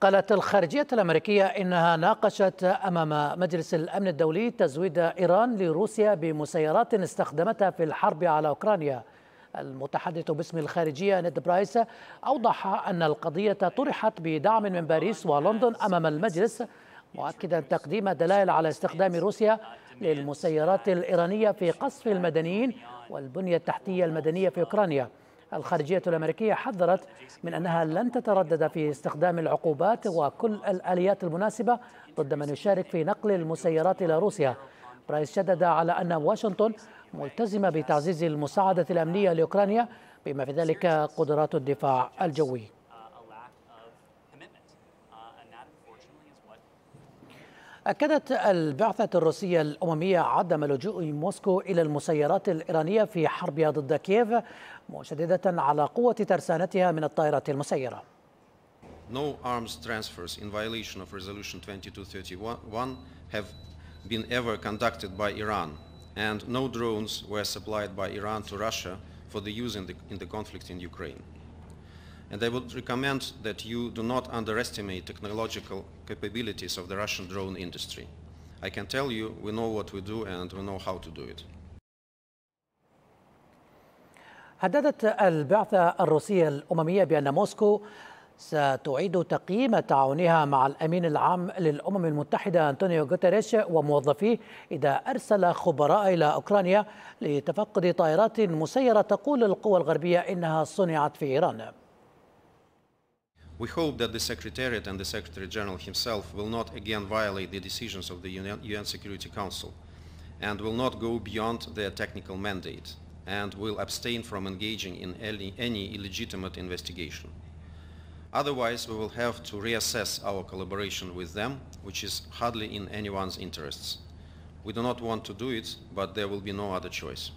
قالت الخارجية الأمريكية إنها ناقشت أمام مجلس الأمن الدولي تزويد إيران لروسيا بمسيرات استخدمتها في الحرب على أوكرانيا المتحدث باسم الخارجية نيد برايس أوضح أن القضية طرحت بدعم من باريس ولندن أمام المجلس مؤكدا تقديم دلائل على استخدام روسيا للمسيرات الإيرانية في قصف المدنيين والبنية التحتية المدنية في أوكرانيا الخارجية الأمريكية حذرت من أنها لن تتردد في استخدام العقوبات وكل الآليات المناسبة ضد من يشارك في نقل المسيرات إلى روسيا برايس شدد على أن واشنطن ملتزمة بتعزيز المساعدة الأمنية لأوكرانيا بما في ذلك قدرات الدفاع الجوي أكدت البعثة الروسية الأممية عدم لجوء موسكو إلى المسيرات الإيرانية في حربها ضد كييف مشددة على قوة ترسانتها من الطائرات المسيرة No arms transfers in violation of Resolution 2231 have been ever conducted by Iran, and no drones were supplied by Iran to Russia for the use in the, in the conflict in Ukraine. and I would recommend that you do not underestimate technological capabilities of the Russian drone industry. I can tell you, we know what we do and we know how to do it. هددت البعثة الروسية الأممية بأن موسكو ستعيد تقييم تعاونها مع الأمين العام للأمم المتحدة أنطونيو غوتيريش وموظفيه إذا أرسل خبراء إلى أوكرانيا لتفقد طائرات مسيرة تقول القوى الغربية إنها صنعت في إيران We hope that the Secretariat and the Secretary General himself will not again violate the decisions of the UN Security Council and will not go beyond their technical mandate and will abstain from engaging in any, illegitimate investigation. Otherwise, we will have to reassess our collaboration with them, which is hardly in anyone's interests. We do not want to do it, but there will be no other choice.